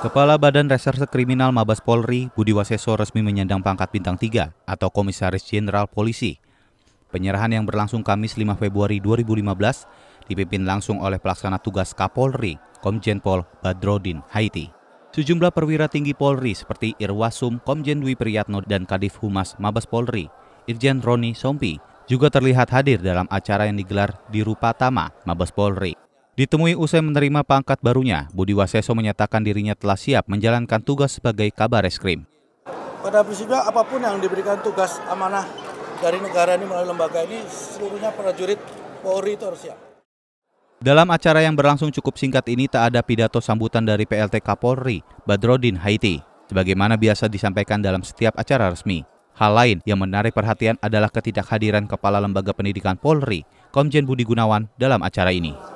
Kepala Badan Reserse Kriminal Mabes Polri, Budi Waseso resmi menyandang pangkat bintang 3 atau Komisaris Jenderal Polisi. Penyerahan yang berlangsung Kamis 5 Februari 2015 dipimpin langsung oleh pelaksana tugas Kapolri, Komjen Pol Badrodin Haiti. Sejumlah perwira tinggi Polri seperti Irwasum, Komjen Dwi Priyatno, dan Kadif Humas Mabes Polri, Irjen Roni Sompi, juga terlihat hadir dalam acara yang digelar di Rupatama, Mabes Polri. Ditemui usai menerima pangkat barunya, Budi Waseso menyatakan dirinya telah siap menjalankan tugas sebagai kabar eskrim. Pada prinsipnya apapun yang diberikan tugas amanah dari negara ini melalui lembaga ini, seluruhnya prajurit Polri itu harus siap. Dalam acara yang berlangsung cukup singkat ini tak ada pidato sambutan dari PLT Kapolri, Badrodin Haiti, sebagaimana biasa disampaikan dalam setiap acara resmi. Hal lain yang menarik perhatian adalah ketidakhadiran Kepala Lembaga Pendidikan Polri, Komjen Budi Gunawan, dalam acara ini.